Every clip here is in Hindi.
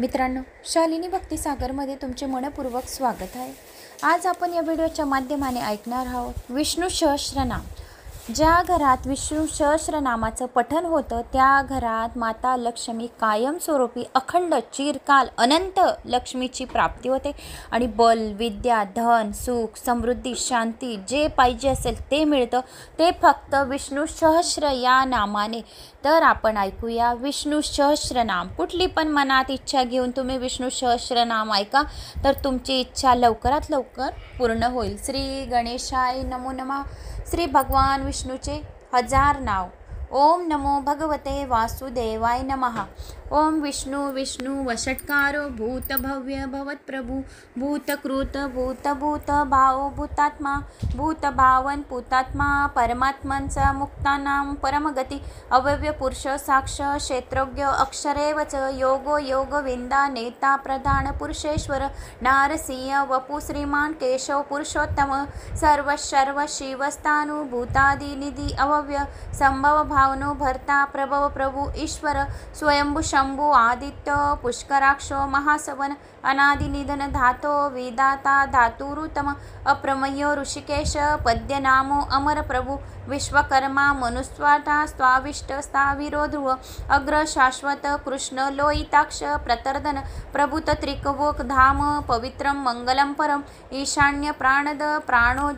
मित्रांनो शालिनी भक्तिसागरमध्ये तुमचे मनपूर्वक स्वागत आहे आज आपण या व्हिडिओच्या माध्यमाने ऐकणार आहोत विष्णू सहस्रनाम ज्या घरात विष्णू सहस्रनामाचं पठन होतं त्या घरात माता लक्ष्मी कायमस्वरूपी अखंड चिरकाल अनंत लक्ष्मीची प्राप्ती होते आणि बल विद्या धन सुख समृद्धी शांती जे पाहिजे असेल ते मिळतं ते फक्त विष्णू सहस्र या नामाने तर आपण ऐकूया विष्णू सहस्रनाम कुठली पण मनात इच्छा घेऊन तुम्ही विष्णू सहस्रनाम ऐका तर तुमची इच्छा लवकरात लवकर पूर्ण होईल श्री गणेशाय नमो नमा શ્રી ભગવાન વિષ્ણુ છે હજાર નાવ ઓમ નમો ભગવતે વાસુદેવાય નમઃ ओम विष्णु विष्णु वषट्कारो भूतभव्य भवत्प्रभु भूतकृत भूतभूत भाव भूतात्मा भूतभावन भूतात्मा परमात्मनचा मुक्तानां परमगती अवव्य पुरुष साक्ष क्षेत्रज्ञ अक्षरेव च योगो योगविंदा नेता प्रधान पुरुषेश्वर नारसिंह वपु श्रीमान केशव पुरुषोत्तम सर्व सर्व निधि अवव्य संभव भावनो भर्ता प्रभव प्रभु ईश्वर स्वयंभूष शंभु आदित्य पुष्कराक्ष महासवन निधन धातो वेदाता धातुरुतम अप्रमेय ऋषिकेश पद्यनामो अमर प्रभु विश्वकर्मा मनुस्वाटा स्वाविष्ट स्थाविरोध्रुव अग्रशाश्वत अग्र शाश्वत कृष्ण लोहिताक्ष प्रतर्दन प्रभुत त्रिकवोक धाम पवित्रम मंगलम परम ईशान्य प्राणद प्राणो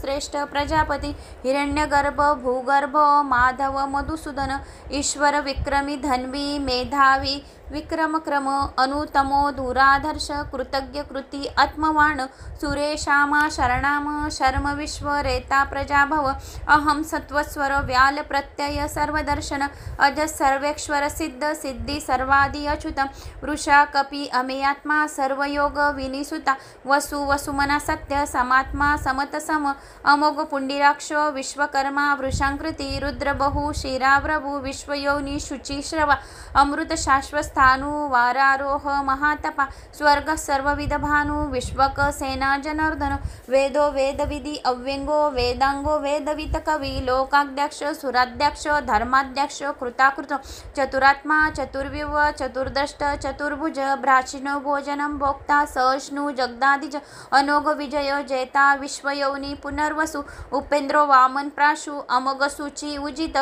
श्रेष्ठ प्रजापती हिरण्यगर्भ भूगर्भ माधव मधुसूदन ईश्वर विक्रमी मेधावी विक्रमक्रम अनुतमो दुराधर्श कृतज्ञकृती आत्मवाण सुरेशाम शरणाम शर्म विश्व रेता प्रजाभव अहम सत्वस्वर व्याल प्रत्यय सर्वदर्शन अज सर्वेश्वर सिद्ध सिद्धी सर्वादि अच्युत वृषा कपी अमेयात्मा सर्वयोग विनिसुता वसु वसुमना सत्य समात्मा समतसम अमोघ पुंडिराक्ष विश्वकर्मा वृषांकृती रुद्रबहु शिराव्रभु विश्वयोनी शुचिश्रवा अमृत शाश्वत स्थानु वारारोह महातप स्वर्ग सर्वविध भानु विश्वक सेना जनार्दन वेदो विधि अव्यंगो वेदांगो वेदवित कवि लोकाध्यक्ष सुराध्यक्ष धर्माध्यक्ष कृताकृत चतुरात्मा चतुर्व्यूह चतुर्दष्ट चतुर्भुज भ्राचीनो भोजनम भोक्ता सहष्णु जगदादिज अनोग विजय जेता विश्वयौनि पुनर्वसु उपेन्द्रो वामन प्राशु अमोघ सूची उजित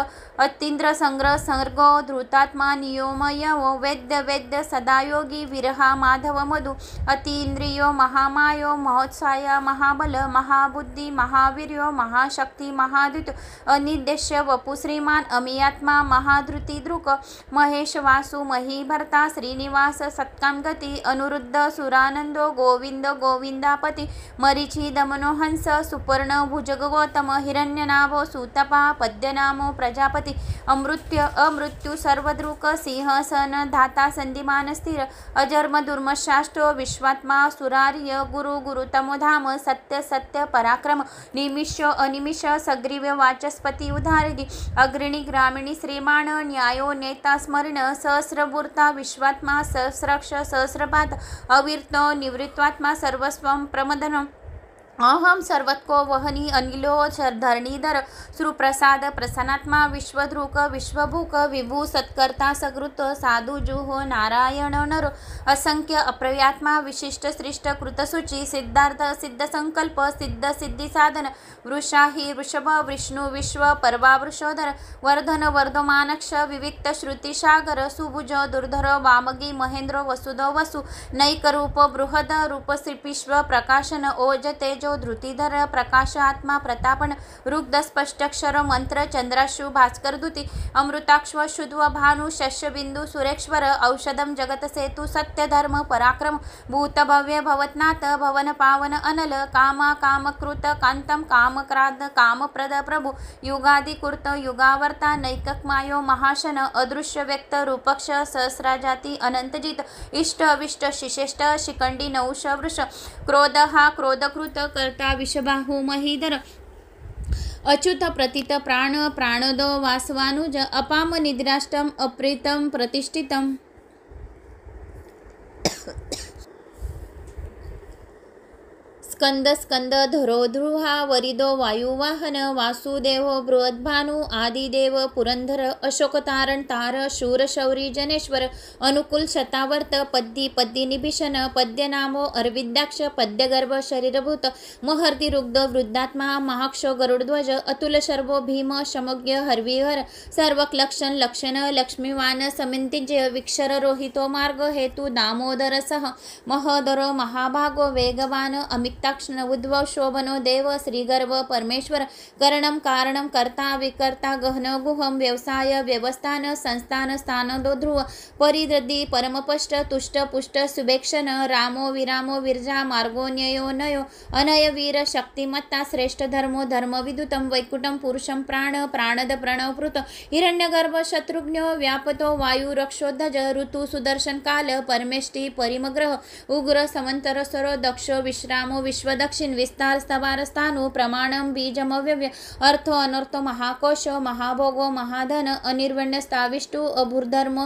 अतीन्द्र संग्रह सर्गो धृतात्मा नियोमय वेद वेद सदायोगी विरहा माधव मधु अतीन्द्रियो महामायो महोत्साह महाबल महाबुद्धि महावीर्यो महाशक्ति महादुत अनिदेश वपु श्रीमान अमियात्मा महाधृतिदृक महेशवासु महीभर्ता श्रीनिवास सत्काम गति अनुरुद्ध सुरानंदो गोविंद गोविंदापति मरीचि हंस सुपर्ण भुजग गौतम हिरण्यनाभ सुतपा पद्यनामो प्रजापति अमृत्य अमृत्यु सर्वदृक सिंह सन धात माता संधिमान स्थिर अजर्म दुर्म शास्त्र विश्वात्मा सुरार्य गुरु गुरु धाम सत्य सत्य पराक्रम निमिष अनिमिष सग्रीव वाचस्पति उधारगी अग्रणी ग्रामीणी श्रीमाण न्यायो नेता स्मरण सहस्रभूर्ता विश्वात्मा सहस्रक्ष सहस्रपात अवीर्त निवृत्वात्मा सर्वस्व प्रमदनम अहम सर्वत्को वहनी अनिलो धरणीधर सुप्रसाद प्रसन्नात्मा विश्वधृक विश्वभूक विभु सत्कर्ता सकृत साधु साधुजुहो नारायण नर असंख्य अप्रव्यात्मा विशिष्ट श्रेष्ठ कृतसूची सिद्धार्थ सिद्ध संकल्प सिद्ध सिद्धि साधन वृषा ही वृषभ विष्णु विश्व पर्वावृषोधर वृषोधर वर्धन वर्धमानक्ष विविक्त श्रुतिसागर सुभुज दुर्धर वामगी महेंद्र वसुध वसु नैकरूप बृहद रूपश्रीपिश्व प्रकाशन ओज तेज ध्रुतजो धृतीधर प्रकाश आत्मा प्रतापण रुग्ध स्पष्टक्षर मंत्र चंद्राशु दुती अमृताक्ष शुद्व भानु शस्यबिंदू सुरेश्वर औषधम सेतु सत्यधर्म पराक्रम भूत भव्य भवतनाथ भवन पावन अनल काम कामकृत कांतम कामक्राद कामप्रद प्रभु युगादिकृत युगावर्ता नैकक्मायो महाशन अदृश्य व्यक्त रूपक्ष सहस्राजाती अनंतजित इष्ट अविष्ट शिशेष्ट शिखंडी नवश वृष क्रोध हा क्रोधकृत કરતા વિષબાહુ મહીધર અચ્યુત પ્રતિત પ્રાણ પ્રાણદો વાસવાનું જ અપામ નિદ્રાષ્ટમ અપ્રિતમ પ્રતિષ્ઠિતમ स्कंद स्कंद धरो वरिदो वायुवाहन वासुदेव बृहद्भानु आदिदेव पुरंधर अशोक तारण तार शूर शौरी जनेश्वर अनुकूल शतावर्त पद्दी पद्दी निभीषण पद्यनामो अर्विद्याक्ष पद्यगर्भ शरीरभूत महर्दि रुग्ध वृद्धात्मा महाक्ष गरुडध्वज अतुल शर्वो भीम शमज्ञ हरविहर सर्वक्लक्षण लक्षण लक्ष्मीवान समिंतिजय विक्षर रोहितो मार्ग हेतु दामोदर सह महोदरो महाभागो वेगवान अमित ತಕ್ಷಣ ಉದ್ಭವ ಶೋಭನೋ ದೇವ ಶ್ರೀಗರ್ವ ಪರಮೇಶ್ವರ ಕರಣಂ ಕಾರಣಂ ಕರ್ತಾ ವಿಕರ್ತ ಗಹನೋ ಗುಹಂ ವ್ಯವಸಾಯ ವ್ಯವಸ್ಥಾನ ಸಂಸ್ಥಾನ ಸ್ಥಾನದೋ ಧ್ರುವ ಪರಿದೃದ್ಧಿ ಪರಮಪಷ್ಟ ತುಷ್ಟ ಪುಷ್ಟ ಸುಭೇಕ್ಷಣ ರಾಮೋ ವಿರಾಮೋ ವಿರ್ಜಾ ಮಾರ್ಗೋನ್ಯಯೋ ನಯೋ ಅನಯ ವೀರ ಶಕ್ತಿಮತ್ತ ಶ್ರೇಷ್ಠ ಧರ್ಮೋ ಧರ್ಮ ವಿದುತಂ ವೈಕುಟಂ ಪುರುಷಂ ಪ್ರಾಣ ಪ್ರಾಣದ ಪ್ರಣವೃತ ಹಿರಣ್ಯಗರ್ಭ ಶತ್ರುಘ್ನೋ ವ್ಯಾಪತೋ ವಾಯು ರಕ್ಷೋಧ್ವಜ ಋತು ಸುದರ್ಶನ ಕಾಲ ಪರಮೇಷ್ಟಿ ಪರಿಮಗ್ರಹ ಉಗ್ರ ಸಮಂತರ ಸರೋ ದಕ್ಷೋ ವಿಶ್ರಾಮೋ ವಿಶ್ವ विश्व दक्षिण विस्तार स्तवार स्थानु प्रमाणम बीजम अव्यव्य अर्थ अनर्थ महाकोश महाभोगो महाधन अनिर्वण्य स्थाविष्टु अभुर्धर्म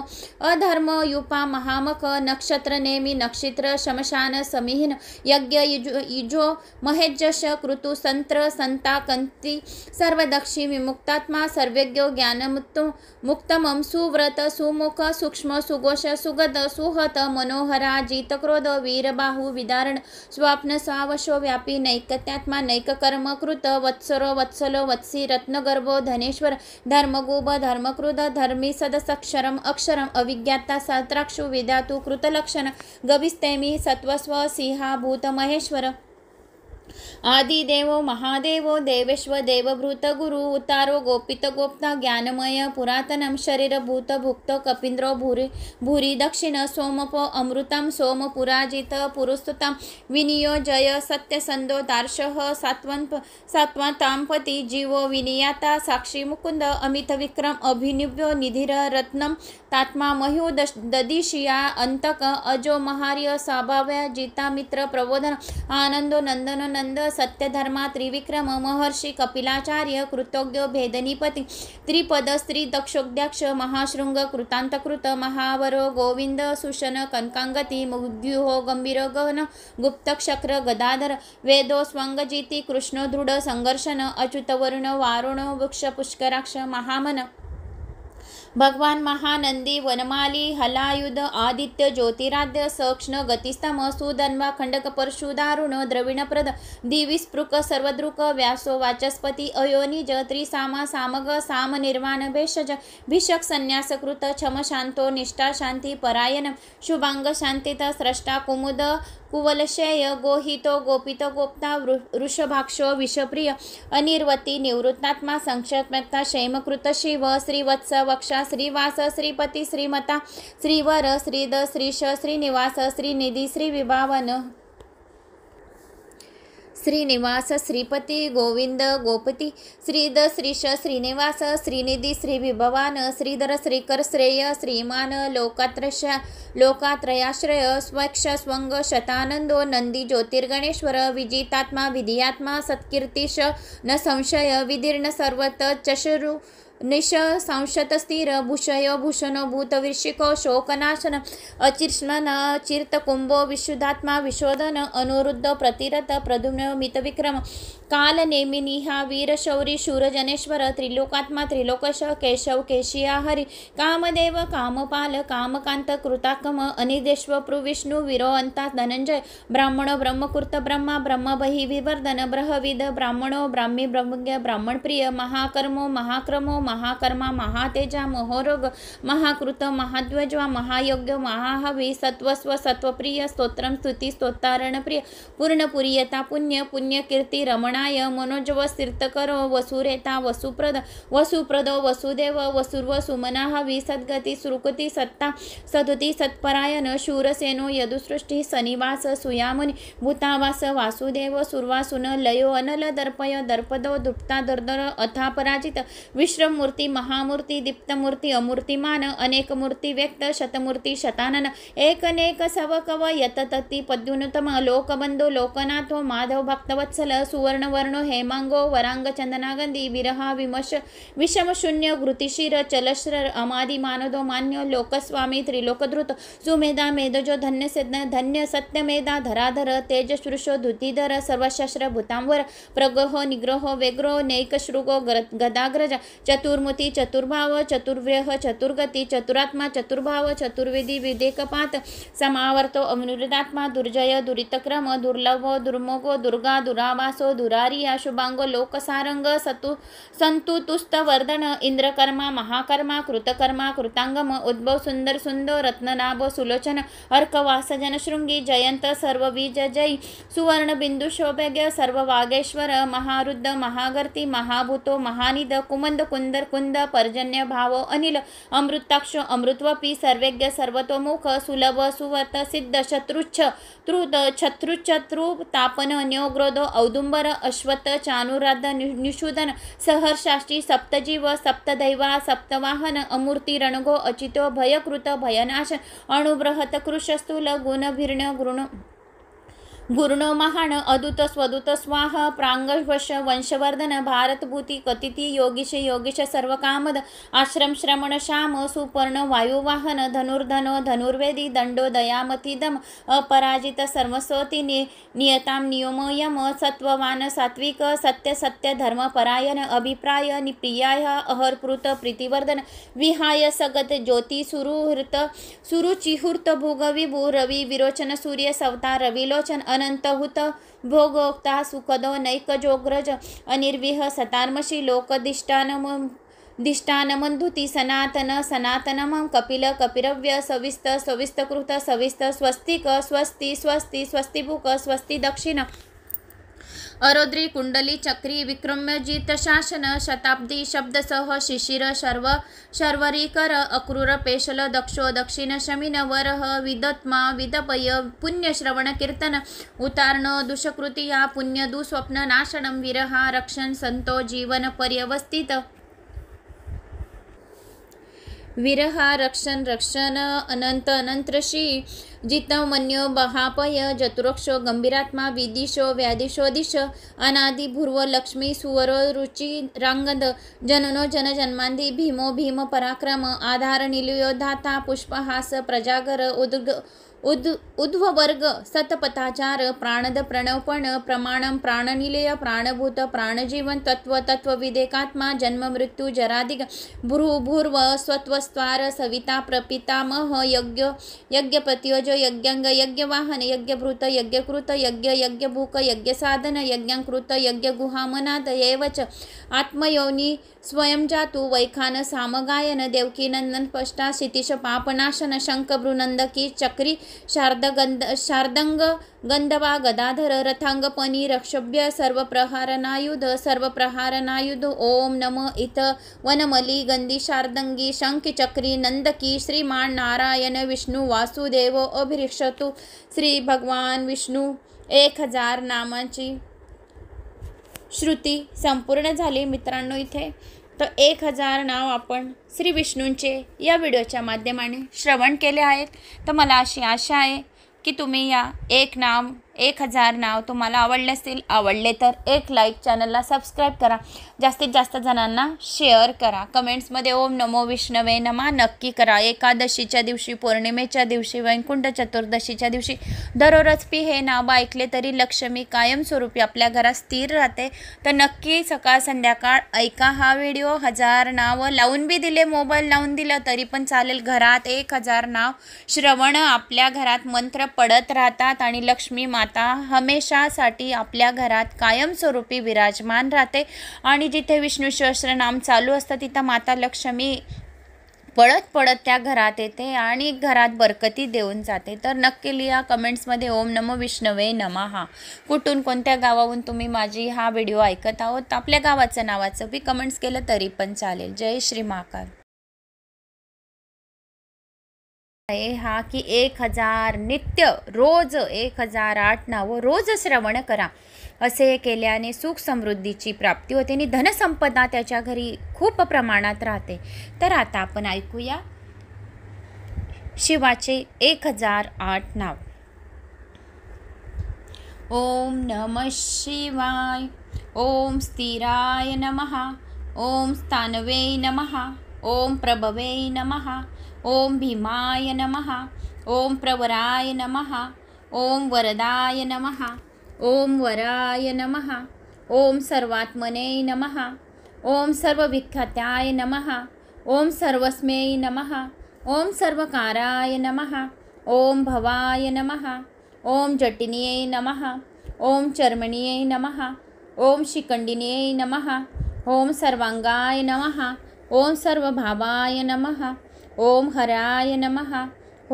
अधर्म युपा महामक नक्षत्र नेमी नक्षत्र शमशान समिहीन यज्ञ युजो महेजश कृतु संत्र संता कंति सर्वदक्षी विमुक्तात्मा सर्वज्ञो ज्ञानमुत्तम मुक्तम सुव्रत सुमुख सूक्ष्म सुगोष सुगत सुहत मनोहरा जीतक्रोध वीरबाहु विदारण स्वप्न सावश विश्वव्यापी नैकत्यात्मा नैक कर्म कृत वत्सरो वत्सलो वत्सी रत्नगर्भो धनेश्वर धर्मगुब धर्मकृत धर्मी सदसक्षरम अक्षरम अविज्ञाता सत्राक्षु विधातु कृतलक्षण गविस्तैमी सत्वस्व सिंहा भूत महेश्वर आदिदेवो महादेवो देवेश्व देवभृतगुरु उतारो गोपितगोप्ता ज्ञानमय पुरातनं भुक्त कपींद्रो भूरि भूरि दक्षिण सोमपो अमृतं सोमपुराजित पुरुस्तुतां विनियोजय सत्यसन्दो दार्शः सात्वन् सात्वताम्पति जीवो विनियाता साक्षी मुकुन्द अमितविक्रम अभिनिव्यो निधिर रत्नं तात्मा महु ददीशिया अंतक अजो महार्य स्वभाव्य मित्र प्रबोधन आनंदो नंदनो नंद सत्यधर्मा त्रिविक्रम महर्षि कपिलाचार्य कृतज्ञ भेदनीपति त्रिपद स्त्री दक्षोध्यक्ष महाशृंग कृतांतकृत महावरो गोविंद सुशन कनकांगति मुग्युह गंभीर गहन गुप्तक्षक्र गदाधर वेदो स्वंगजीति कृष्णो दृढ संघर्षण अच्युतवरुण वारुण वृक्ष पुष्कराक्ष महामन भगवान महानंदी वनमाली हलायुध आदित्य ज्योतिराद्य सक्षण गतिस्ता सुदन्वा खंडक परशुदारुण द्रविणप्रद दिविस्पृक सर्वदृक व्यासो वाचस्पती अयोनिज त्रिसामा सामग साम निर्वाण भेषज भिषक संन्यासकृत क्षम शांतो निष्ठा शांती परायण शुभांग शांतित स्रष्टा कुमुद कुवलशय गोहितो गोपित गोप्ता वृषभाक्षो विषप्रिय अनिर्वती निवृत्तात्मा संक्षेपता शैमकृत शिव वत्स, वक्षा श्रीवास श्रीपती श्रीमता श्रीवर श्रीद श्रीश श्रीनिवास श्रीनिधी श्रीविभावन श्रीनिवास श्रीपती गोविंद गोपती श्रीद श्रीश श्रीनिवास श्रीनिधी श्री विभवान श्रीधर श्रीकर श्रेय श्रीमान लोकात्रश लोकात्रयाश्रय स्वक्ष स्वंग शतानंदो नंदी ज्योतिर्गणेश्वर विजितात्मा विधियात्मा सत्कीर्तीश न संशय विदीर्ण सर्वत चशरू નિશ સંશત સ્થિર ભૂષયો ભૂષણો ભૂત વિષિકો શોકનાશન અચીર્ષ્મન ચીર્ત કુંભો વિશુદ્ધાત્મા વિશોધન અનુરુદ્ધ પ્રતિરત પ્રદુમ્ન મિત વિક્રમ काल कालनेमिनिः वीरशौरी शूरजनेश्वर त्रिलोकात्मा त्रिलोकश केशव हरि कामदेव कामपाल कामकान्त कृताकम अनिदेश्व प्रविष्णु विरोहन्ता धनञ्जय ब्राह्मणो ब्रह्मकृत ब्रह्मा ब्रह्मबहि विवर्धन ब्रहविद ब्राह्मणो ब्राह्मी ब्रह्मज्ञ प्रिय महाकर्मो महाक्रमो महाकर्मा महातेजा महोरोग महाकृत महाध्वज्वा महायोग्य महाहवि सत्वस्व सत्वप्रिय स्तोत्रं स्तुति स्तोत्तारणप्रिय पूर्णपुरीयता पुण्य पुण्यकीर्ति रमणा गणाय मनोजव तीर्थकर वसुरेता वसुप्रद वसुप्रद वसुदेव वसुर्व सुमना हवी सद्गती सुकृती सत्ता सदुती सत्परायन शूरसेनो यदुसृष्टी सनिवास सुयामुनी भूतावास वासुदेव सुरवासुन लयो अनल दर्पय दर्पदो दुप्ता दुर्दर अथापराजित विश्रमूर्ती महामूर्ती दीप्तमूर्ती अमूर्तिमान अनेकमूर्ती व्यक्त शतमूर्ती शतानन एकनेक कव यततती पद्युनुतम लोकबंधो लोकनाथो माधव भक्तवत्सल सुवर्ण वर्ण हेमांगो वरांग चंदनागंधी विरहा विमश विषम शून्य घृतिशीर चलश्र अमादि मानदो मान्यो लोकस्वामी त्रिलोकद्रुत सुमेधा मेधजो धन्य सिद्ध धन्य मेधा धराधर तेज श्रुषो धुतिधर सर्वशस्त्र भूतांवर प्रगह निग्रह व्यग्रो नैक श्रुगो गदाग्रज चतुर्मुति चतुर्भाव चतुर्व्यह चतुर्गति चतुरात्मा चतुर्भाव चतुर्विधि विदेकपात समावर्तो अवनुदात्मा दुर्जय दुरीतक्रम दुर्लभो दुर्मोगो दुर्गा दुरावासो दुरा ಗಾರಿಯ ಶುಭಾಂಗೋ ಲೋಕಸಾರಂಗ ಸತು ಸಂತು ತುಸ್ತ ವರ್ಧನ ಇಂದ್ರಕರ್ಮ ಮಹಾಕರ್ಮ ಕೃತಕರ್ಮ ಕೃತಾಂಗಮ ಉದ್ಭವ ಸುಂದರ ಸುಂದೋ ರತ್ನನಾಭೋ ಸುಲೋಚನ ಅರ್ಕವಾಸ ಜನಶೃಂಗಿ ಜಯಂತ ಸರ್ವವೀಜ ಜೈ ಸುವರ್ಣ ಬಿಂದು ಶೋಭೆಗೆ ಸರ್ವವಾಗೇಶ್ವರ ಮಹಾರುದ್ಧ ಮಹಾಗರ್ತಿ ಮಹಾಭೂತೋ ಮಹಾನಿಧ ಕುಮಂದ ಕುಂದರ್ ಕುಂದ ಪರ್ಜನ್ಯ ಭಾವ ಅನಿಲ ಅಮೃತಾಕ್ಷ ಅಮೃತ್ವಪಿ ಸರ್ವೇಜ್ಞ ಸರ್ವತೋಮುಖ ಸುಲಭ ಸುವರ್ತ ಸಿದ್ಧ ಶತ್ರುಚ್ಛ ತ್ರುತ ಶತ್ರುಚ್ಛತ್ರು ತಾಪನ ನ್ಯೋಗ್ರೋಧೋ ಔದುಂಬರ अश्वत चानुराध निशुदन सहर्षाष्टी सप्तजीव सप्तदैवा सप्तवाहन अमूर्ती रणगो अचितो भयकृत भयनाश अणुब्रहत कृशस्तूल गुणभिर्ण गुण गुरुण महान अदुत स्वदूत स्वाह प्रांगश वंशवर्धन भारतभूति कतिथि योगिश योगिश सर्वकामद आश्रम श्रमण श्याम सुपर्ण वायुवाहन धनुर्धन धनुर्वेदी दंडो दयामतिदम अपराजित सर्वस्वती नि नियताम नियमयम सत्ववान सात्विक सत्य सत्य धर्मपरायण अभिप्राय निप्रियाय अहर्कृत प्रीतिवर्धन विहाय सगत ज्योति सुरुहृत सुरुचिहूर्त भुगविभू रवि विरोचन सूर्य सवता रविलोचन अन अनंतहुत भोगोक्ता सुखदो नैकजोग्रज अनिर्विह सतार्मषि लोकदिष्टानम दिष्टानमन्धुति सनातन सनातनम कपिल कपिरव्य सविस्त सविस्तकृत सविस्त स्वस्तिक स्वस्ति स्वस्ति स्वस्तिभुक स्वस्ति दक्षिण अरोद्री कुंडली चक्री विक्रम्यजित शासन शताब्दी शब्द सह शिशिर शर्व शर्वरीकर अक्रूर पेशल दक्षो दक्षिण शमीन वरह विदत्मा विदपय पुण्यश्रवण कीर्तन उतारण पुण्य दुस्वप्न नाशनम विरहा रक्षण संतो जीवन पर्यवस्थित विरहा रक्षण रक्षण अनंत अनंत ऋषि जितम मन्यो बहापय जतुरक्षो गंभीरात्मा विदिशो व्याधिशो दिश अनादि भूर्व लक्ष्मी सुवरो रुचि रंगद जननो जन जन्मांधि भीमो भीम पराक्रम आधार निलुयोधाता पुष्पहास प्रजागर उदुग उद् वर्ग सतपथाचार प्राणद प्रणवपण प्रमाणम प्राणनिलय प्राणभूत प्राणजीवन तत्व तत्व विदेकात्मा जन्म मृत्यु जरादिग भ्रू भूर्व स्वत्वस्वार सविता प्रपितामह यज्ञ यज्ञ यज्ञपतियोज यज्ञंग यज्ञवाहन यज्ञभृत यज्ञकृत यज्ञ यज्ञभूक यज्ञसाधन यज्ञांकृत यज्ञगुहामनाद एव च आत्मयोनि स्वयंजातु वैखान सामगायन देवकीनंदन पष्टाशितिश पापनाशन शंखभ्रुनंदकी चक्री शारदगंध शार्दङ्ग गंधवा गदाधर रथांगपनी रक्षभ्य सर्वप्रहारनायुध सर्वप्रहारनायुध ओम नम इत वनमली शारदंगी शार्दङ्गी शङ्खचक्री नंदकी श्रीमान नारायण विष्णु वासुदेव अभिरिक्षतु श्री भगवान विष्णू एक हजार नामाची श्रुती संपूर्ण झाली मित्रांनो इथे तर एक हजार नाव आपण श्री विष्णूंचे या व्हिडिओच्या माध्यमाने श्रवण केले आहेत तर मला अशी आशा आहे की तुम्ही या एक नाम एक हजार नाव तुम्हाला आवडले असतील आवडले तर एक लाईक चॅनलला सबस्क्राईब करा जास्तीत जास्त जणांना शेअर करा कमेंट्समध्ये ओम नमो विष्णवे नमा नक्की करा एकादशीच्या दिवशी पौर्णिमेच्या दिवशी वैकुंठ चतुर्दशीच्या दिवशी दररोज पी हे नाव ऐकले तरी लक्ष्मी कायमस्वरूपी आपल्या घरात स्थिर राहते तर नक्की सकाळ संध्याकाळ ऐका हा व्हिडिओ हजार नावं लावून बी दिले मोबाईल लावून दिलं तरी पण चालेल घरात एक हजार नाव श्रवण आपल्या घरात मंत्र पडत राहतात आणि लक्ष्मी मा माता हमेशासाठी आपल्या घरात कायमस्वरूपी विराजमान राहते आणि जिथे विष्णू सहस्रनाम चालू असतं तिथं माता लक्ष्मी पळत पळत त्या घरात येते आणि घरात बरकती देऊन जाते तर नक्की लिहा कमेंट्समध्ये ओम नमो विष्णवे नमहा कुठून कोणत्या गावाहून तुम्ही माझी हा व्हिडिओ ऐकत आहोत आपल्या गावाचं नावाचं बी कमेंट्स केलं तरी पण चालेल जय श्री महाकाल आहे हा की एक हजार नित्य रोज एक हजार आठ नावं रोज श्रवण करा असे केल्याने सुख समृद्धीची प्राप्ती होते आणि धनसंपदा त्याच्या घरी खूप प्रमाणात राहते तर आता आपण ऐकूया शिवाचे एक हजार आठ नाव ओम नम शिवाय ओम स्थिराय नमः ओम स्थानवे नमः ओम प्रभवे नमः ओम भीमाय नमः ओम प्रवराय नमः ओम वरदाय नमः ओम वराय नमः ओम सर्वात्मने नमः ओम सर्वविख्याताय नमः ओम सर्वस्मे नमः ओम सर्वकाराय नमः ओम भवाय नमः ओम जटिन्यै नमः ओम चर्मणीयै नमः ओम शिखण्डिन्यै नमः ओम सर्वांगाय नमः ओम सर्वभावाय नमः ओम हराय नम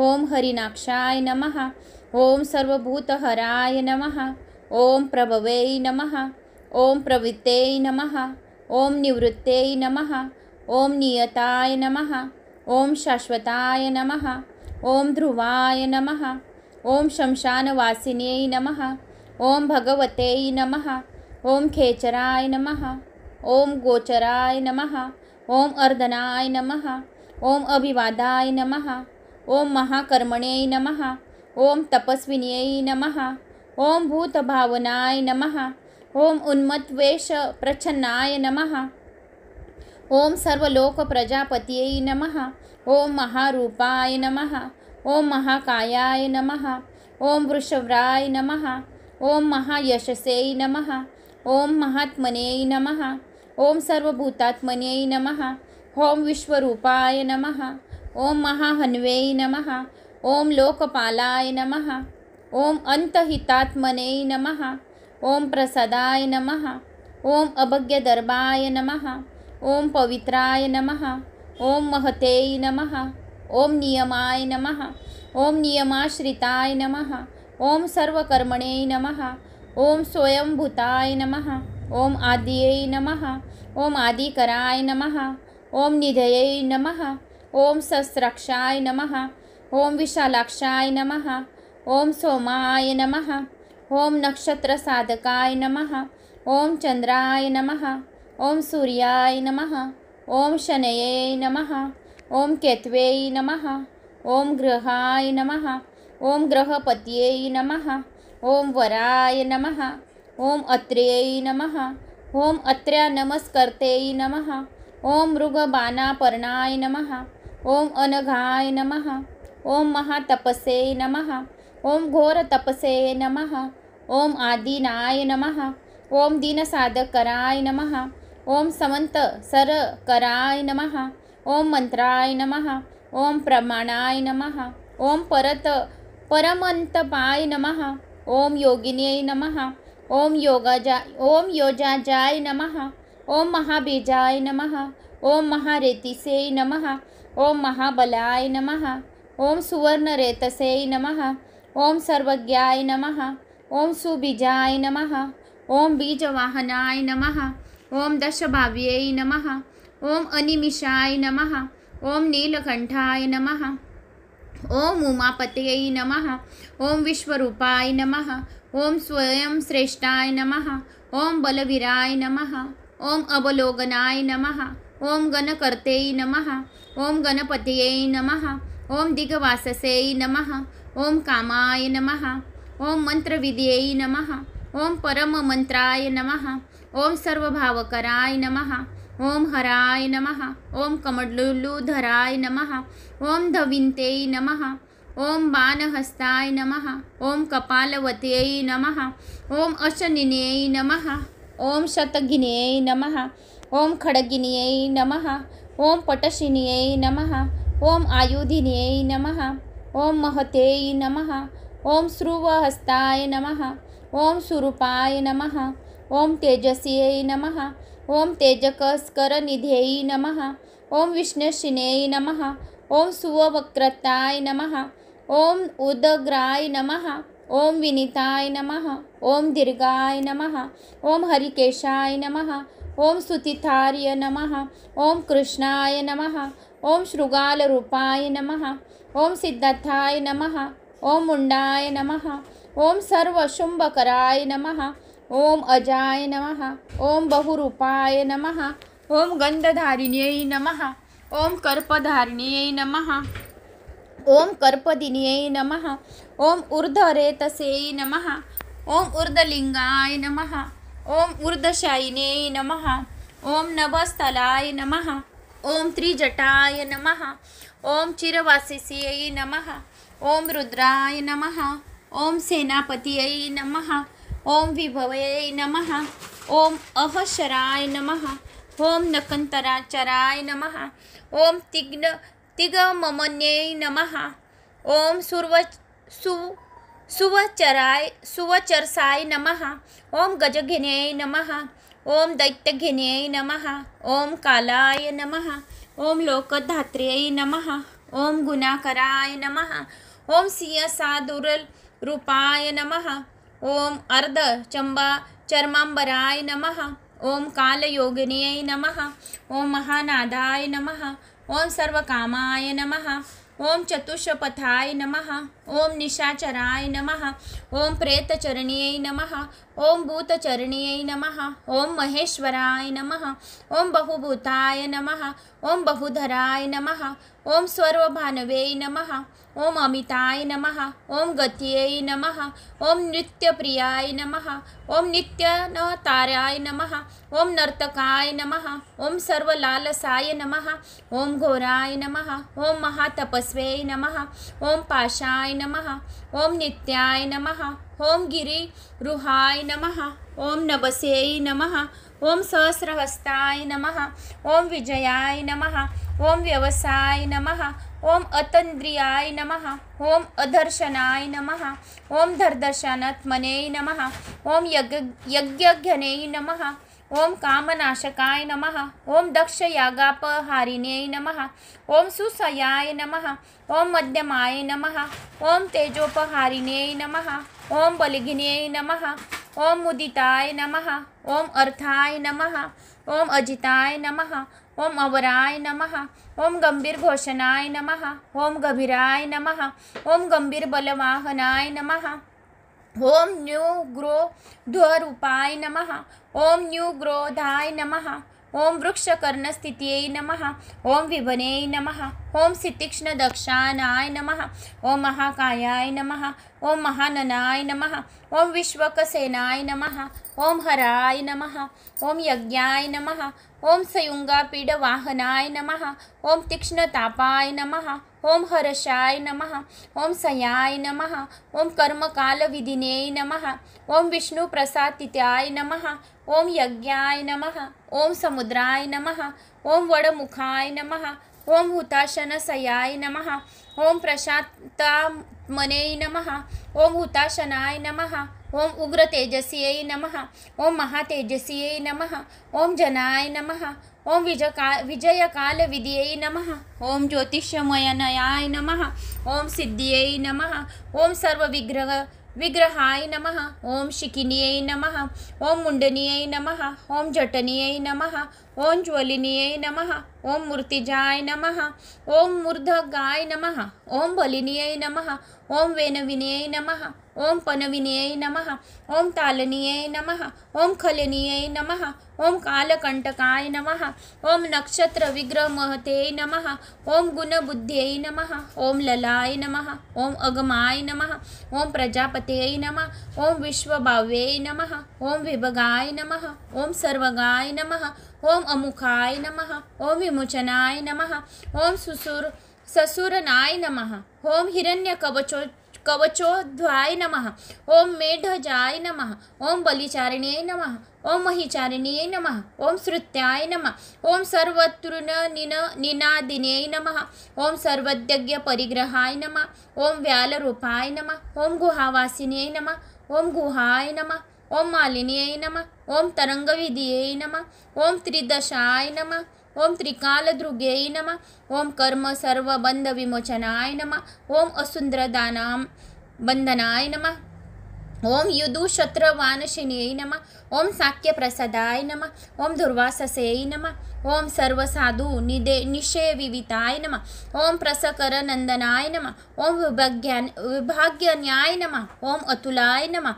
ओम हरिनाक्षाय नम ओम सर्वूतहराय नम ओम प्रभव नम ओम प्रवृत्ते नम ओम निवृत्ते नम ओम नियताय नम ओम शाश्वताय नम ओम ध्रुवाय नम ओम शमशानवासिने नम ओम भगवते नम ओम खेचराय नम ओम गोचराय नम ओम अर्दनाय नमः ओम अभिवादाय नमः ओम महाकर्मणे नमः ओम तपस्विन्यै नमः ओम भावनाय नमः ओम उन्मत्वेश प्रच्छन्नाय नमः ओम सर्वलोक प्रजापत नमः ओम महारूपाय नमः ओम महाकायाय नमः ओम वृषभराय नमः ओम महायशसे नमः ओम महात्मने नमः ओम सर्वभूतात्मने नमः ओम विश्वरूपाय नमः ओम महाहन्वे नमः ओम लोकपालाय नमः ओम अंतहितात्मने नमः ओम प्रसादाय नमः ओम अभग्यदर्भाय नमः ओम पवित्राय नमः ओम महते नमः ओम नियमाय नमः ओम नियमाश्रिताय नमः ओम सर्वकर्मणे नमः ओम स्वयंभूताय नमः ओम आद्ये नमः ओम आदिकराय नमः ओम निधय नम ओम सहस्रक्षाय नम ओम विशालाक्षाय नम ओम सोमाय नम ओम नक्षत्र साधकाय नम ओम चंद्राय नम ओम सूर्याय नम ओम शनय नम ओम केतवे नम ओम ग्रहाय नम ओम ग्रहपत नम ओम वराय नम ओम अत्रेय नम ओम अत्र नमस्कर्ते नम ओम मृगबानापर्णाय नमः ओम अनघाय नमः ओम महातपसे नमः ओम तपसे नमः ओम आदिनाय नमः ओम साधकराय नमः ओम समंत कराय नमः ओम मंत्राय नमः ओम प्रमाणाय नमः ओम परत परमंतपाय नमः ओम योगिन्यै नमः ओम योगाजा ओम योजाजाय नमः ओम महाबीजाय नम ओम महारेतीसे नम ओम महाबलाय नम ओम सुवर्ण रेतसे नम ओम सर्वज्ञाय नम ओम सुबीजाय नम ओम बीजवाहनाय नम ओम दशभाव्य नम ओम अनिमिषाय नम ओम नीलकंठाय नम ओम उमापत नम ओम विश्वरूपाय नम ओम स्वयं श्रेष्ठाय नम ओम बलवीराय नम ओम अवलोकनाय नमः ओम गणकर्ते नमः ओम गणपत नमः ओम दिग्वाससे नमः ओम कामाय नमः ओम मंत्र नमः ओम परम मंत्राय नमः ओम सर्वभावकराय नमः ओम हराय नमः ओम कमलुलुधराय नमः ओम धविते नमः ओम बाणहस्ताय नमः ओम कपालवत नमः ओम अशनिने नमः ओम शतघ्नियै नम ओं खड्गिन्यै नम ओं पटशिन्यै नम ओं आयुधिन्यै नम ओं महते नम ओं श्रुवहस्ताय नमः ओम स्वरूपाय नमः ओम तेजस्यै नमः ओम तेजकस्करनिधेयी नम ओं विष्णुशिनेयी नम ओं सुववक्रताय नम ओं उदग्राय नमः ओम विनीताय नम ओम दीर्घाय नम ओम हरिकेशाय नम ओम सुतिथार्य नम ओम कृष्णाय नम ओम शृगालरूपाय नम ओम सिद्धार्थाय नम ओम मुंडाय नम ओम सर्वशुंभक नम ओम अजाय नम ओम बहुरूपाय नम ओम गंधधारिण्य नम ओम कर्पधारिण्य नम ओम कर्पदिनिये नमः ओम ऊर्धरेतसे नमः ओम ऊर्धलिंगाय नमः ओम ऊर्धशायिने नमः ओम नभस्थलाय नमः ओम त्रिजटाय नमः ओम चिरवासिस्यै नमः ओम रुद्राय नमः ओम सेनापतियै नमः ओम विभवयै नमः ओम अहशराय नमः ओम नकंतराचराय नमः ओम तिग्न तिगमन्ये नम ओं सुर्व सु सुवचराय सुवचरसाय नमः ओम गजघिने नमः ओम दैत्यघिने नमः ओम कालाय नमः ओम लोकधात्र्यै नमः ओम गुणाकराय नमः ओम सिंहसादुरल रूपाय नमः ओम अर्ध चंबा चर्मांबराय नमः ओम कालयोगिन्यै नमः ओम महानादाय नमः ओम सर्वकामाय नमः ओम चतुष्पथाय नमः ओम निशाचराय नमः ओम प्रेतचरणीय नमः ओम भूतचरणीय नमः ओम महेश्वराय नमः ओम बहुभूताय नमः ओम बहुधराय नमः ओम सर्वभानवे नमः ओम अमिताय नम ओं गत नम ओं नृत्य नम ओं ओम नम ओं नर्तकाय नम ओं सर्वलालसाय नम ओं घोराय नम ओं महातपस्व नम ओं पाशाय नम ओं नित्याय नम ओं गिरीहाय नम ओं नभसे नम ओं सहस्रहस्ताय नम ओं विजयाय नम ओं व्यवसाय नम ओम अतंद्रियाय नमः ओम अधर्शनाय नमः ओम धर्दर्शनात्मने नमः ओम यज्ञघ्ने नमः ओम कामनाशकाय नमः ओम दक्षयागापहारिणे नमः ओम सुसयाय नमः ओम मध्यमाय नमः ओम तेजोपहारिणे नमः ओम बलिघिने नमः ओम मुदिताय नमः ओम अर्थाय नमः ओम अजिताय नमः ओम अवराय नमः ओम गंभीर घोषणाय नमः ओम गभीराय नमः ओम गंभीर बलवाहनाय नमः ओम न्यू ग्रो ध्वरूपाय नमः ओम न्यू ग्रोधाय नमः ओम वृक्ष कर्ण स्थित नम ओं विभने नम ओं सितीक्षण दक्षानाय नम ओं महाकायाय नम ओं महाननाय नम ओं विश्वकसेनाय नम ओं हराय नम ओं यज्ञाय नम ओं संयुंगापीडवाहनाय नम ओं तीक्षणतापाय नम ओं हर्षाय नम ओं सयाय नमः ॐ कर्मकालविधिने नम ओं विष्णुप्रसादित्याय नम ओम यज्ञाय नमः ओम समुद्राय नमः ओम वडमुखाय नमः ओम सयाय नम ओम मने नम ओम हुताशनाय नम ओम उग्र तेजस्य नम ओम महातेजस्य नम ओम जनाय नम ओम विजका विजयकाल विधियै नम ओम ज्योतिषमयनयाय नम ओम सिद्ध्य नम ओम विग्रह विग्रहाय नमः ओम शिकिनियै नमः ओम मुंडनीय नमः ओम जटनीय नमः ओम ज्वलिनीय नम ओम मूर्तिजाय नम ओम मूर्धगाय नम ओम बलिनीय नम ओम वेनविनीय नम ओम पनविनीय नम ओम तालनीय नम ओम खलनीय नम ओम कालकंटकाय नम ओम नक्षत्र विग्रह महते नम ओम गुणबुद्ध्यै नम ओम ललाय नम ओम अगमाय नम ओम प्रजापत नम ओम विश्वभाव्य नम ओम विभगाय नम ओम सर्वगाय नम ओम अमुखाय नमः ओम विमोचनाय नमः ओम सुसुर ससुरनाय नमः ओम हिरण्य कवचो कवचोध्वाय नमः ओम मेढजाय नमः ओम बलिचारिण्यै नमः ओम महिचारिण्यै नमः ओम श्रुत्याय नमः ओम सर्वतृण निन निनादिन्यै नमः ओम सर्वज्ञ परिग्रहाय नमः ओम व्यालरूपाय नमः ओम गुहावासिन्यै नमः ओम गुहाय नमः ओम मालिन्यै नमः ओम तरंग विधिये नम ओम त्रिदशाय नम ओम त्रिकालदृगेय नम ओम कर्म सर्व विमोचनाय नम ओम असुंद्रदानाम बंधनाय नम ओम युदुशत्रवानशिन्यै नम ओम साक्यप्रसादाय नम ओम दुर्वाससेयै नम ओम सर्वसाधु निदे निषेविताय नम ओम प्रसकरनंदनाय नम ओम विभाग्यान विभाग्यन्याय नम ओम अतुलाय नम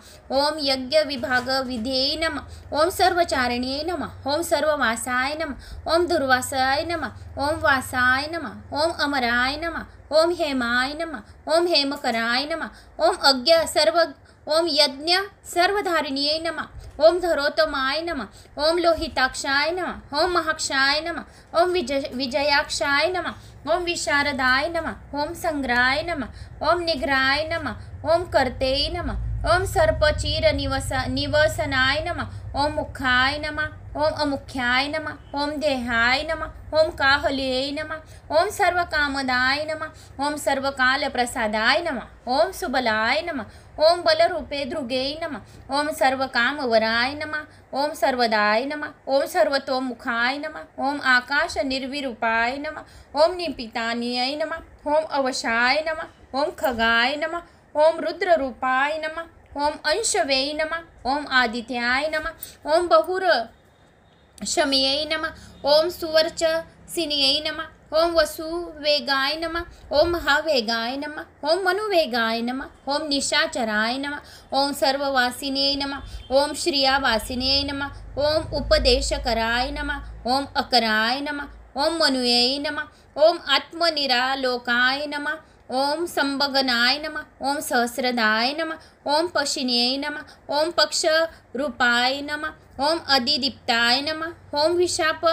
ओम यज्ञ विभाग विधेय नम ओम सर्वचारिण्यै नम ओम सर्ववासाय नम ओम दुर्वासाय नम ओम वासाय नम ओम अमराय नम ओम हेमाय नम ओम हेमकराय नम ओम अज्ञ सर्व ओम यज्ञ सर्वधारिणीय नम ओम धरोतमाय नम ओम लोहिताक्षाय नम ओम महाक्षाय नम ओम विजय विजयाक्षाय नम ओम विशारदाय नम ओम संग्राय नम ओम निग्राय नम ओम कर्ते नम ओम सर्पचीर निवस निवसनाय नम ओम मुखाय नम ओम अमुख्याय नम ओम देहाय नम ओम काहलिये नम ओम सर्वकामदाय नम ओम सर्वकाल प्रसादाय नम ओम सुबलाय नम ओम बलरूपे ध्रुगे नम ओं सर्व नम ओं सर्वदाय नम ओं सर्वतो मुखाय नम ओं आकाश निर्विरूपाय नम ओं निपितानिय नम ओं अवशाय नम ओं खगाय नम ओं रुद्ररूपाय नम ओं अंशवे नम ओं आदित्याय नम ओं बहुर नम ओं सुवर्च सिनिय नम ओं वसु नम ओं महावेगाय नम ओं मनुवेगाय नम ओं निशाचराय नम ओं सर्ववासिने नम ओं श्रियावासिने नम ओं उपदेशकराय नम ओं अकराय नम ओं मनुये नम ओं आत्मनिरालोकाय नम ओं संबगनाय नम ओं सहस्रदाय नम ओं पशिने नम ओं पक्षरूपाय नम ओं अधिदीप्ताय नम ओं विशाप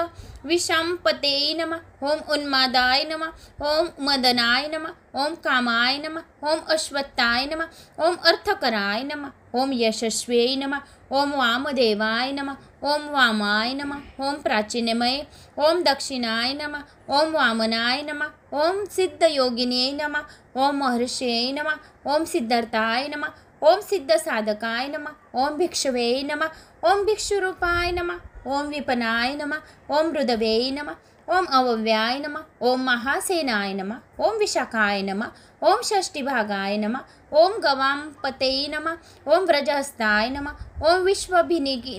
विषमपतेय नम ओम उन्मादाय नम ओम मदनाय नम ओम कामाय नम ओम अश्वत्थाय नम ओम अर्थकराय नम ओम यशस्व्यै नम ओम वामदेवाय नम ओम वामाय नम ओम प्राचीनमय ओम दक्षिणाय नम ओम वामनाय नम ओम सिद्धयोगिन्यै नम ओम महर्षियै नम ओम सिद्धार्थाय नम ओम साधकाय नम ओम भिक्षवे नम ओम भिक्षुरूपाय नम ಓಂ ವಿಪನಾಯ ನಮ ಓಂ ಹೃದವೇ ನಮ ಓಂ ಅವವ್ಯಾಯ ನಮ ಓಂ ಮಹಾಸೇನಾಯ ನಮ ಓಂ ವಿಶಾಖಾಯ ನಮ ಓಂ ಭಾಗಾಯ ನಮ ओम गवां पतये नमः ओम व्रजहस्ताय नम ओं विश्वभिनिगि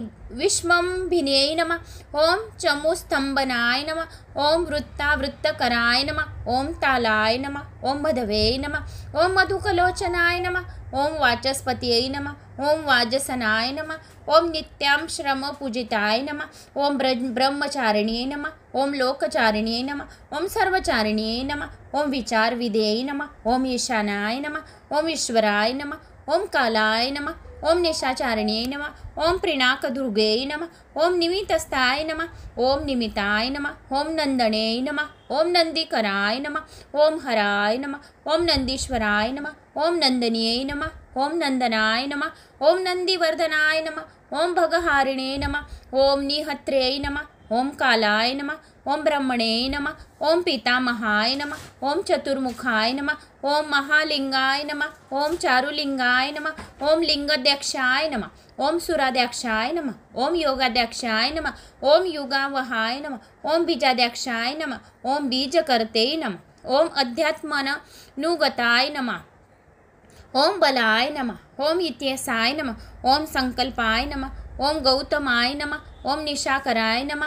नम ओं ओम चमुस्तंबनाय नमः ओम वृत्तावृत्तकराय नमः ओम तालाय नम ओं मधवे नम ओं मधुकलोचनाय नम ओं वाचस्पत नम ओं वाजसनाय नम ओं निश्रम पूजिताय नम ओं ब्र ब्रह्मचारिण्य नम ओं लोकचारिण्य नम ओं सर्वचारिण्य नम ओं विचार विधेय नम ओं ईशानाय नम ओम ईश्वराय नम ओम कालाय नम ओम निशाचारिण्य नम ओम प्रिणाक दुर्गे नम ओम निमितस्थाय नम ओम निमिताय नम ओम नंदने नम ओम नंदीकराय नम ओम हराय नम ओम नंदीश्वराय नम ओम नंदनीय नम ओम नंदनाय नम ओम नंदीवर्धनाय नम ओम भगहारिणे नम ओम निहत्रेय नम ओम कालाय नम ओम ब्रह्मणे नम ओम पितामहाय नम ओम चतुर्मुखाय नम ओम महालिंगाय नम ओम चारुलिंगाय नम ओम लिंगाध्यक्षाय नम ओम सुराध्यक्षाय नम ओम योगाध्यक्षाय नम ओम युगावहाय नम ओम बीजाध्यक्षाय नम ओम बीजकर्ते नम ओम अध्यात्मनुगताय नम ओम बलाय नम ओम इतिहासाय नम ओम संकल्पाय नम ओम गौतमाय नम ओम निशाकराय नम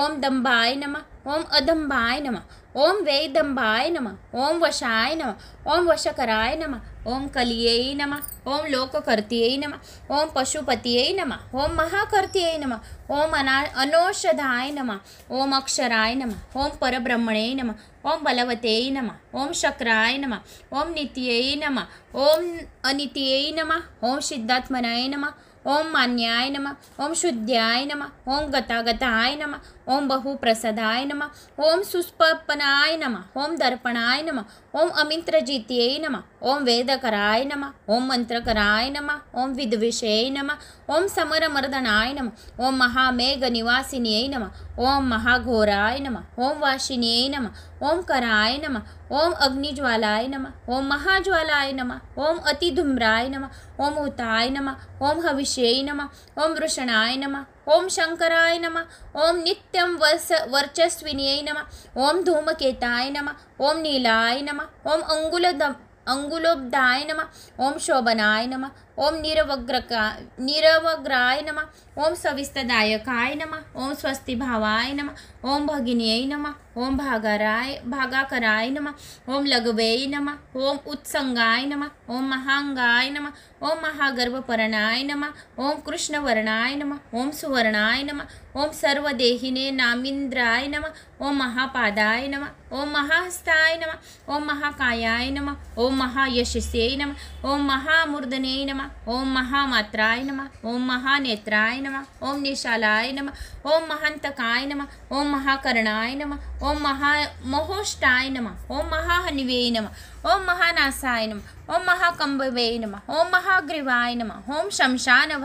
ओम दंभाय नम ओम अदम्भाय नम ओम वैदम्भाय नम ओम वशाय नम ओम वशकराय नम ओम कलिये नम ओम लोककर्त्यय नम ओम पशुपत नम ओम महाकर्त्यय नम ओम अना अनोषधाय नमः ओम अक्षराय नम ओम परब्रह्मणे नम ओम बलवते नम ओम शक्राय नम ओम नित्य नम ओम अनित्यय नम ओम सिद्धात्मनाय नम ओम मान्याय नम ओम शुद्ध्याय नम ओम गतागताय नम ओम बहुप्रसदाय नम ओम सुस्पनाय नम ओम दर्पणाय नम ओम अमित्रजित्यै नम ओम वेदकराय नम ओम मंत्रकराय नम ओम विद्विषय नम ओम समरमर्दनाय नम ओम महामेघ निवासी नम ओम महाघोराय नम ओम वाशिन्यै नम ओम कराय नम ओम अग्निज्वालाय नम ओम महाज्वालाय नम ओम अतिधूम्राय नम ओम हुताय नम ओम हविष्यै नम ओम वृषणाय नम ओम शंकराय नम ओम नित्यम वर्ष वर्चस्विन्यै नम ओम धूमकेताय नम ओम नीलाय नम ओम अंगुलदम अंगुलोब्धाय नम ओम शोभनाय नम ओम निरवग्रका निरवग्राय नम ओम सविस्तदायकाय नम ओम स्वस्ति भावाय नमः ओम भगिन्यै नमः ओम भागराय भागाकराय नम ओम लघवे नम ओम उत्संगाय नम ओम महांगाय नम ओम महागर्भपर्णाय नम ओम कृष्णवर्णाय नम ओम सुवर्णाय नम ओम सर्वदेहिने नामिंद्राय नम ओम महापादाय नम ओम महाहस्ताय नम ओम महाकायाय नम ओम महायशसे नम ओम महामूर्धने नम ओम महामात्राय नम ओम महानेत्राय नम ओम निशालाय नम ओम महांतकाय नम ओम महाकर्णाय नम ओम महा महोष्टाय नम ओम महाहनिवे नम ओम महानासाय नम ओम महाकंबवे नम ओम महाग्रीवाय नम ओम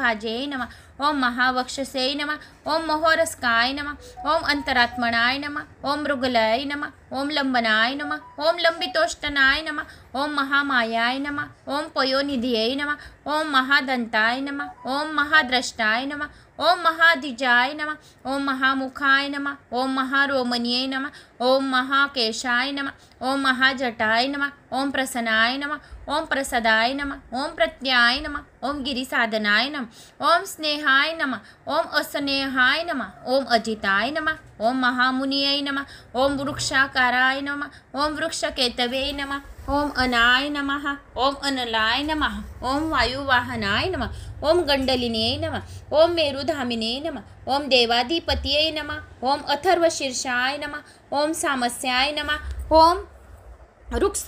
भाजे नम ओम महावक्षसे नम ओम महोरस्काय नम ओम अंतरात्मनाय नम ओम मृगलाय नम ओम लंबनाय नम ओम लंबितोष्टनाय नम ओम महामायाय नम ओम पयोनिधिये नम ओम महादंताय नम ओम महाद्रष्टाय नम ओम महादिजाय नम ओम महामुखाय नम ओम महारोमनिय नम ओम महाकेशाय नम ओम महाजटाय नम ओम प्रसन्नाय नम ओम प्रसदाय नम ओम प्रत्याय नम ओम गिरिसाधनाय नम ओम स्नेहाय नम ओम अस्नेहाय नम ओम अजिताय नम ओम महामुनिय नम ओम वृक्षाकाराय नम ओम वृक्षकेतवे नम ओम अनाय नम ओम अनलाय नम ओम वायुवाहनाय नम ओम गंडलिने नम ओम मेरुधामिने नम ओम देवाधिपत्यय नम ओम अथर्वशीर्षाय नम ओम सामस्याय नम ओम रुक्स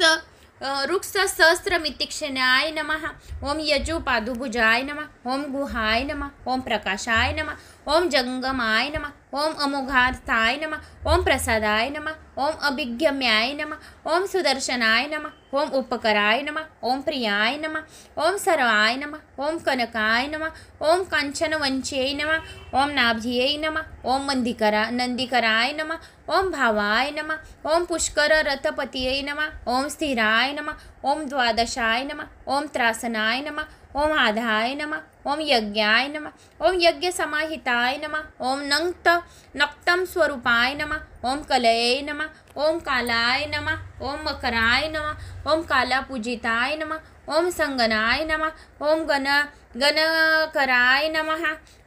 रुक्स सहस्त्र मितिक्षणाय नमः ओम यजु पादुभुजाय नमः ओम गुहाय नमः ओम प्रकाशाय नमः ओम जंगमाय नम ओम अमोघार्थाय नम ओम प्रसादाय नम ओम अभिगम्याय नम ओम सुदर्शनाय नम ओम उपकराय नम ओम प्रियाय नम ओम सर्वाय नम ओम कनकाय नम ओम वंश्य नम ओम नाभ्य नम ओम मंदिकरा नंदिकराय नम ओम भावाय नम ओम पुष्कर रथपतये नम ओम स्थिराय नम ओम द्वादशाय नम ओम त्रासनाय नम ओम आधाय नम ओम यज्ञाय नम ओम यज्ञ समाहिताय नम ओम नंक्त नक्तम स्वरूपाय नम ओम कलये नम ओम कालाय नम ओम मकराय नम ओम काला पूजिताय नम ओम संगनाय नम ओम गण गणकराय नम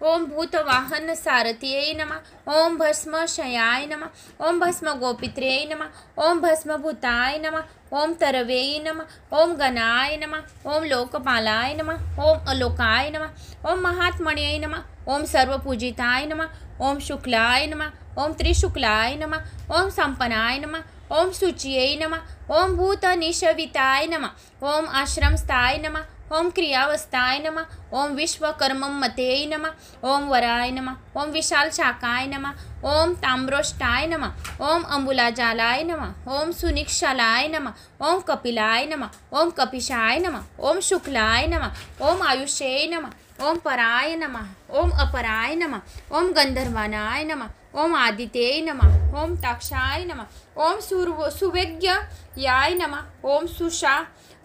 ओम भूतवाहन सारथिये नम ओम भस्म शयाय नम ओम भस्म गोपित्रे नम ओम भस्म भूताय नम ओम तरवे नम ओम गणाय नम ओम लोकपालाय नम ओम अलोकाय नम ओम महात्मण्ये नम ओम सर्वपूजिताय नम ओम शुक्लाय नम ओम त्रिशुक्लाय नम ओम संपनाय नम ओम शुचियै नम ओम भूतनीशविताय नम ओम आश्रमस्ताय नम ओम क्रियावस्थाय नम ओम विश्वकर्म मतेय नम ओम वराय नम ओम विशाल शाकाय नम ओम ताम्रोष्टाय नम ओम अम्बुलाजालाय नम ओम सुनिक्षलाय नम ओम कपिलाय नम ओम कपिशाय नम ओम शुक्लाय नम ओम आयुष्यय नम ओम पराय नम ओम अपराय नम ओम गंधर्वानाय नम ओम आदित्य नमः ओम ताक्षाय नमः ओम सूर्व सुवेज्ञ याय नमः ओम सुषा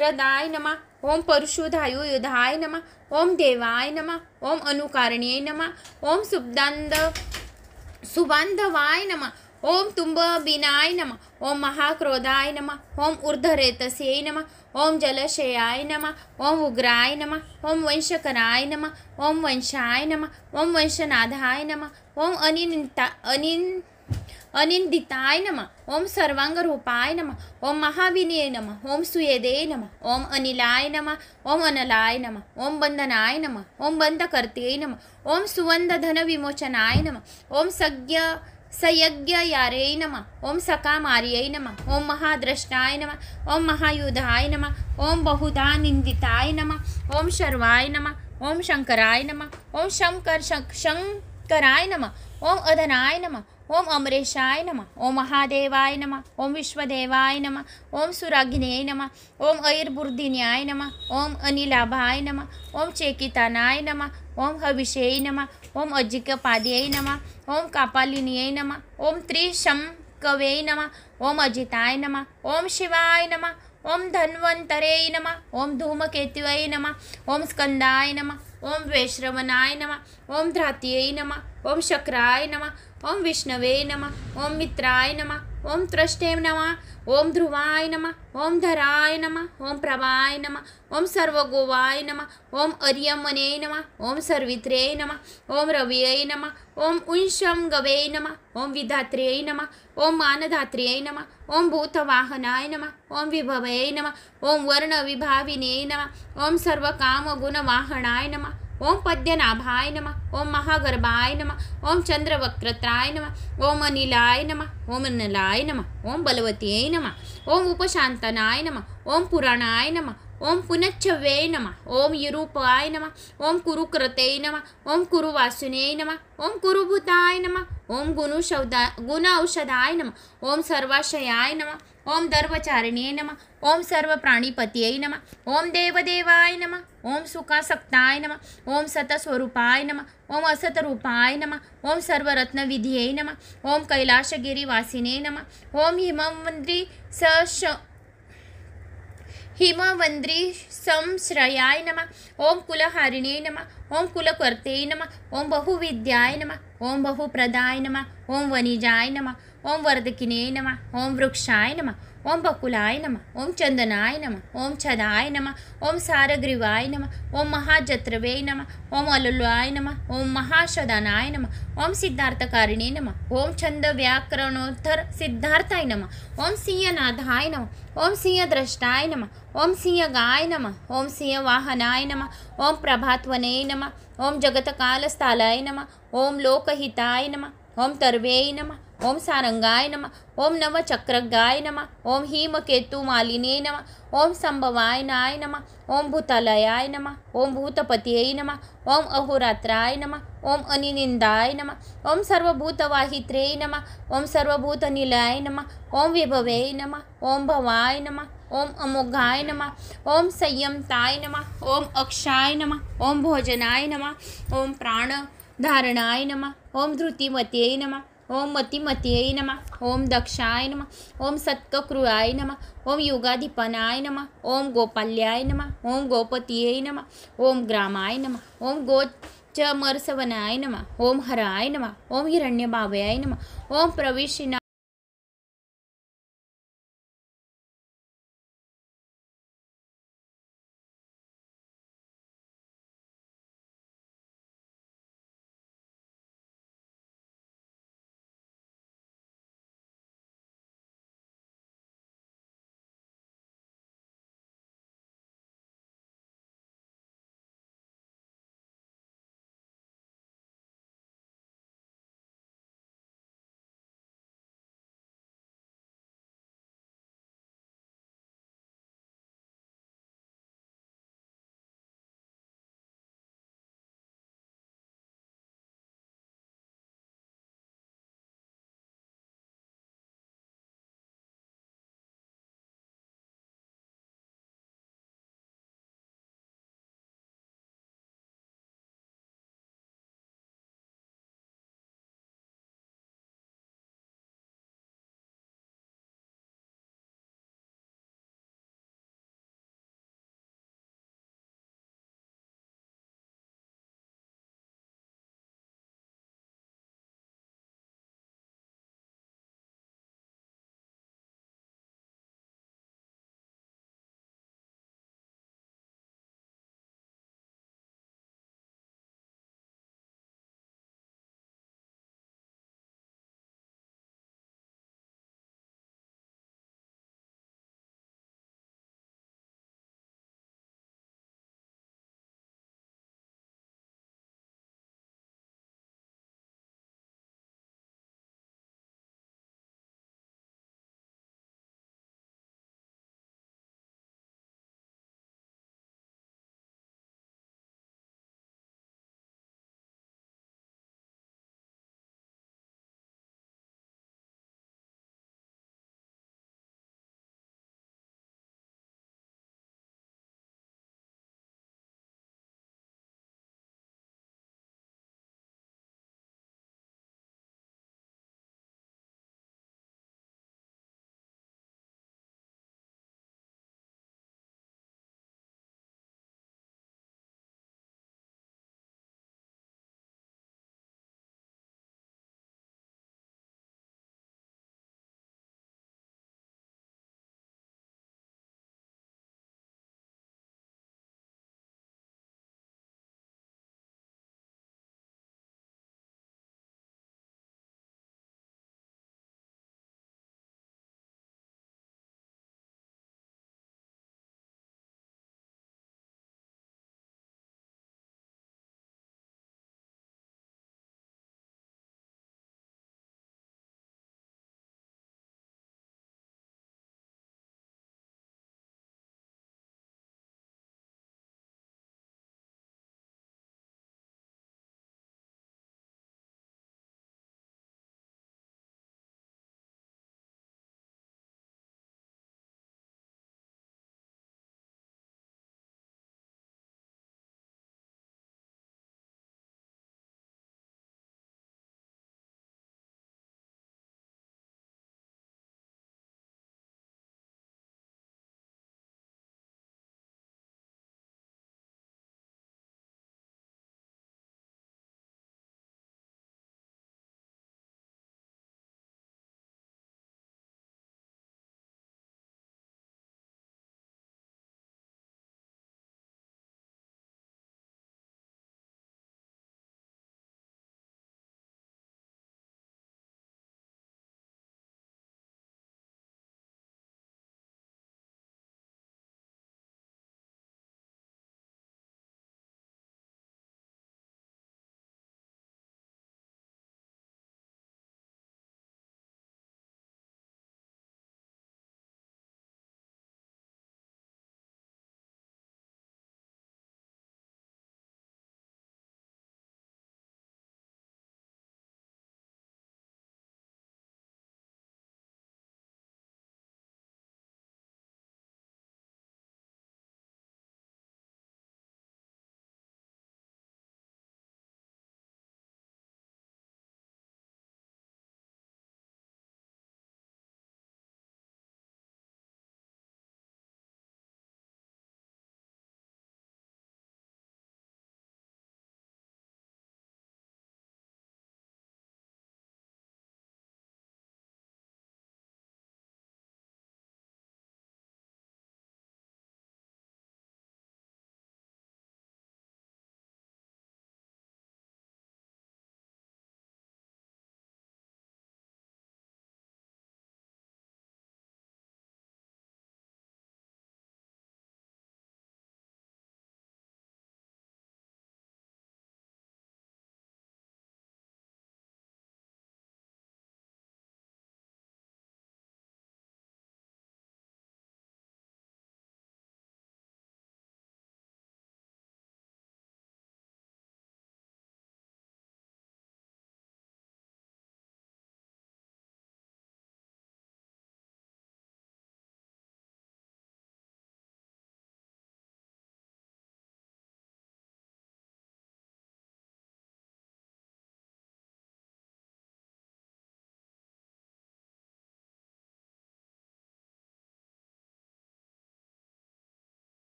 रदाय नमः ओम परशुधायु युधाय नमः ओम देवाय नमः ओम अनुकारणीय नमः ओम सुब्दांद सुबंधवाय नमः ओम तुम्ब बिनाय नमः ओम महाक्रोधाय नमः ओम ऊर्धरेतस्यै नमः ओं जलशयाय नम ओं उग्राय नम ओं वंशकराय नम ओं वंशाय नम ओं वंशनाथाय नम ओं अनिंता अनिं अनिंदिताय नम ओम सर्वांगरूपाय नम ओं महाविनय नम ओं सुयदे नम ओं अनिलाय नम ओं अनलाय नम ओं बंधनाय नम ओं बंधकर्ते नम ओम सुवंधन विमोचनाय नम ओं सज्ञ सयज्ञयार्यै नम ओम सकामार्य नम ओम महाद्रष्टाय नम ओम महायुधाय नम ओम बहुधा निंदिताय नम ओम शर्वाय नम ओम शंकराय नम ओम शंकर शंकराय नम ओम अधनाय नम ओम अमरेशाय नम ओम महादेवाय नम ओम विश्वदेवाय नम ओम सुराग्ने नम ओम ऐर्बुर्दिन्याय नम ओम अनिलाभाय नम ओम चेकितानाय नम ओम हविषय नम ओम अजिकपाद्यय नम ओम कापालिनीय नम ओम त्रिशम कवे नम ओम अजिताय नम ओम शिवाय नम ओम धन्वंतरे नम ओम धूमकेतुय नम ओम स्कंदाय नम ओम वैश्रवनाय नम ओम ध्रातीय नम ओम शक्राय नम ओम विष्णवे नम ओम मित्राय नम ओम त्रष्टेम नम ओम ध्रुवाय नम ओम धराय नम ओम प्रभाय नम ओम सर्वगोवाय नम ओम अर्यमने नम ओम सर्वित्रे नम ओम रवय नम ओम उंशम गवे नमः ओम विधात्रेय नमः ओम मानधात्रेय नमः ओम भूतवाहनाय नम ओम विभवय नम ओम वर्ण विभाविने नम ओम सर्वकामगुणवाहनाय नमः ओम पद्यनाभाय नम ओम महागर्भाय नम ओम चंद्रवक्रत्राय नम ओम अनिलाय नम ओम नलाय नम ओम बलवतीय नम ओम उपशांतनाय नम ओम पुराणाय नम ओम पुनच्छवे नम ओम यूरूपाय नम ओम कुरुकृते नम ओम कुरुवासुने नम ओम कुरुभूताय नम ओम गुणुषौदा गुण औषधाय नम ओम सर्वाशयाय नम ओम दर्वचारिण्य नम ओम सर्वप्राणिपतये नम ओम देवदेवाय नम ओम सुखासक्ताय नम ओम सतस्वरूपाय नम ओम असतरूपाय नम ओम विधिये नम ओम कैलाशगिरिवासिने नम ओम हिमवन्द्रि स हिमवंद्री संश्रयाय नम ओं कुलहारिणे नम ओं कुलकर्ते नम ओं बहुविद्याय नम ओं बहुप्रदाय नम ओं वनिजाय नम ओं वर्धकिने नम ओं वृक्षाय नम ओम बकुलाय नम ओम चंदनाय नम ओम छदाय नम ओम सारग्रीवाय नम ओम महाजत्रवे नम ओम अलुलाय नम ओम महाशदानाय नम ओम सिद्धार्थकारिणे नम ओम छंद व्याकरणोत्तर सिद्धार्थाय नम ओम सिंहनाथाय नम ओम सिंहद्रष्टाय नम ओम सिंहगाय नम ओम सिंहवाहनाय नम ओम प्रभात्वने नम ओम जगतकालस्थालाय नम ओम लोकहिताय नम ओम तर्वेय नम ओम सारंगाय नम ओम नव चक्रगाय नम ओम हीम केतु मालिने नम ओम संभवाय नाय नम ओम भूतालयाय नम ओम भूतपतये नम ओम अहोरात्राय नम ओम अनिनिंदाय नम ओम सर्वभूतवाहित्रे नम ओम सर्वभूतनिलय नम ओम विभवे नम ओम भवाय नम ओम अमोघाय नम ओम संयमताय नम ओम अक्षाय नम ओम भोजनाय नम ओम प्राण धारणाय नम ओम धृतिमते नम ओम मति मतिय नम ओम दक्षाय नम ओम सत्कृराय नम ओम युगाधिपनाय नम ओम गोपाल्याय नम ओम गोपतिय नम ओम ग्रामाय नम ओम गो चमरसवनाय नम ओम हराय नम ओम बाबयाय नम ओम प्रविशिना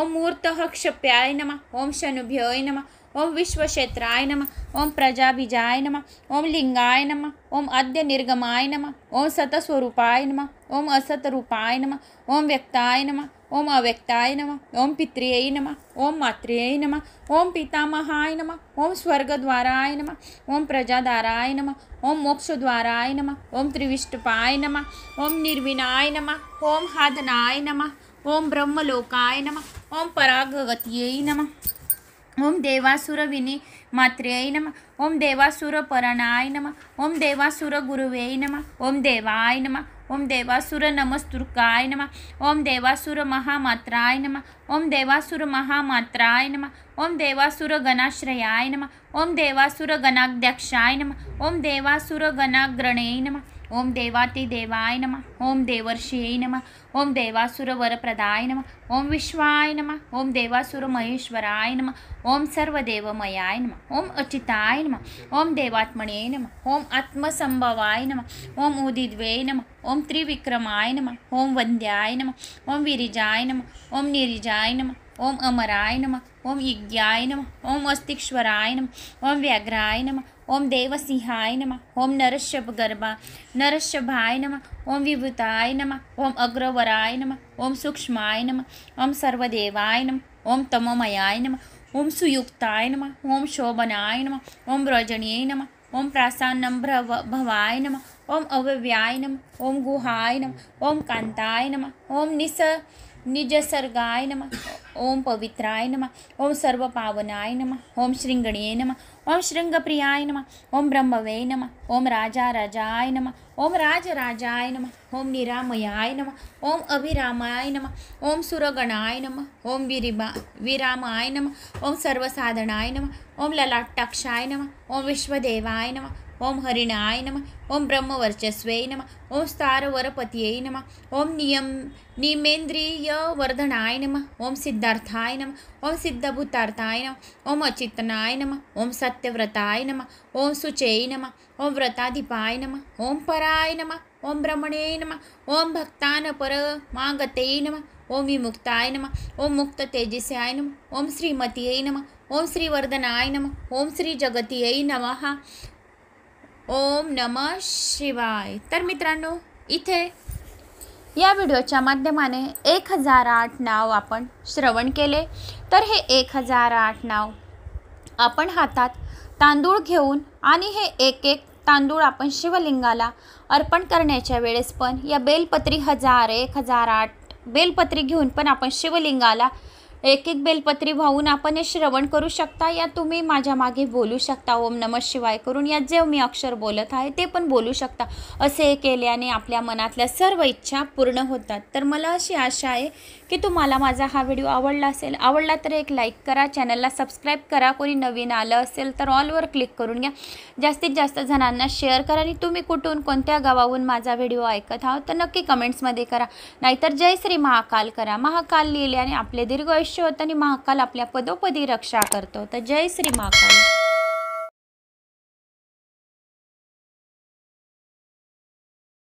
ओम मूर्त क्षप्याय नम ओम शनुभ्योय नम ओम विश्वक्षेत्राय नम ओम प्रजाबीजाय नम ओम लिंगाय नम ओम अद्य निर्गमाय नम ओम सतस्वरूपाय नम ओम असतरूपाय नम ओम व्यक्ताय नम ओम अव्यक्ताय नम ओम पितृय नम ओम मातृय नम ओम पितामहाय नम ओम स्वर्गद्वाराय नम ओम प्रजाधाराय नम ओम मोक्षद्वाराय नम ओम त्रिविष्टपाय नम ओम निर्विनाय नम ओम हादनाय नम ओम ब्रह्मलोकाय नम ओम परागतियै नम ओम देवासुर विनीमात्र नम ओम देवासुर परणाय नम ओम देवासुर गुरव नम ओम देवाय नम ओम देवासुर नमस्तुर्काय नम ओम देवासुर महामात्राय नम ओम देवासुर महामात्राय नम ओम देवासुर गणाश्रयाय नम ओम देवासुर गणाध्यक्षाय नम ओम देवासुर गणाग्रणेय नम ओम देवाति देवाय नम ओम देवर्षि नम ओम देवासुर वर प्रदाय नम ओम विश्वाय नम ओम देवासुर महेश्वराय नम ओम सर्वदेवमयाय नम ओम अचिताय नम ओम देवात्मे नम ओम आत्मसंभवाय नम ओम उदिद्वे नम ओम त्रिविक्रमाय नम ओम वंद्याय नम ओम विरिजाय नम ओम निरीजाय नम ओम अमराय नम ओम यज्ञाय नम ओम अस्तिक्षराय नम ओम व्याघ्राय नम ओम देवसिंहाय नम ओम नरशभ गर्भा नरशभाय नम ओम विभूताय नम ओम अग्रवराय नम ओम सूक्ष्माय नम ओम सर्वदेवाय नम ओम तमोमयाय नम ओम सुयुक्ताय नम ओम शोभनाय नम ओम व्रजणीय नम ओम प्रासान्नम भवाय नम ओम अव्यव्याय नम ओम गुहाय नम ओम कांताय नम ओम निस निज नम ओं पवित्राय नम ओं सर्वपावनाय नम ओं श्रृंगणीय नम ओं श्रृंग प्रियाय नम ओं ब्रह्मवे नम ओं राजा नम ओं राज नम ओं निरामयाय नम ओं अभिरामाय नम ओं सुरगणाय नम ओं विरिमा विरामाय नम ओं सर्वसाधनाय नम ओं ललाटक्षाय नम ओं विश्वदेवाय नम ओम हरिणाय नम ओम ब्रह्म वर्चस्वय नम ओम स्थारवरपतये नम ओम नियम निमेंद्रिय वर्धनाय नम ओम सिद्धार्थाय नम ओम सिद्धभूतार्थाय नम ओम अचितनाय नम ओम सत्यव्रताय नम ओम सुचय नम ओम व्रताधिपाय नम ओम पराय नम ओम ब्रह्मणे नम ओम भक्तान परमागते नम ओम विमुक्ताय नम ओम मुक्त तेजस्याय नम ओम श्रीमतीय नम ओम श्रीवर्धनाय नम ओम श्री जगतीय नम ओम नम शिवाय तर मित्रांनो इथे या व्हिडिओच्या माध्यमाने एक हजार आठ नाव आपण श्रवण केले तर हे एक हजार आठ नाव आपण हातात तांदूळ घेऊन आणि हे एक एक तांदूळ आपण शिवलिंगाला अर्पण करण्याच्या वेळेस पण या बेलपत्री हजार एक हजार आठ बेलपत्री घेऊन पण आपण शिवलिंगाला एक एक बेलपत्री वाहून आपण हे श्रवण करू शकता या तुम्ही माझ्या मागे बोलू शकता ओम नम शिवाय करून या जे मी अक्षर बोलत आहे ते पण बोलू शकता असे केल्याने आपल्या मनातल्या सर्व इच्छा पूर्ण होतात तर मला अशी आशा आहे की तुम्हाला माझा हा व्हिडिओ आवडला असेल आवडला तर एक लाईक करा चॅनलला सबस्क्राईब करा कोणी नवीन आलं असेल तर ऑलवर क्लिक करून घ्या जास्तीत जास्त जणांना शेअर करा आणि तुम्ही कुठून कोणत्या गावाहून माझा व्हिडिओ ऐकत आहात तर नक्की कमेंट्समध्ये करा नाहीतर जय श्री महाकाल करा महाकाल लिहिले आणि आपले दीर्घ आयुष्य होतं आणि महाकाल आपल्या पदोपदी रक्षा करतो तर जय श्री महाकाल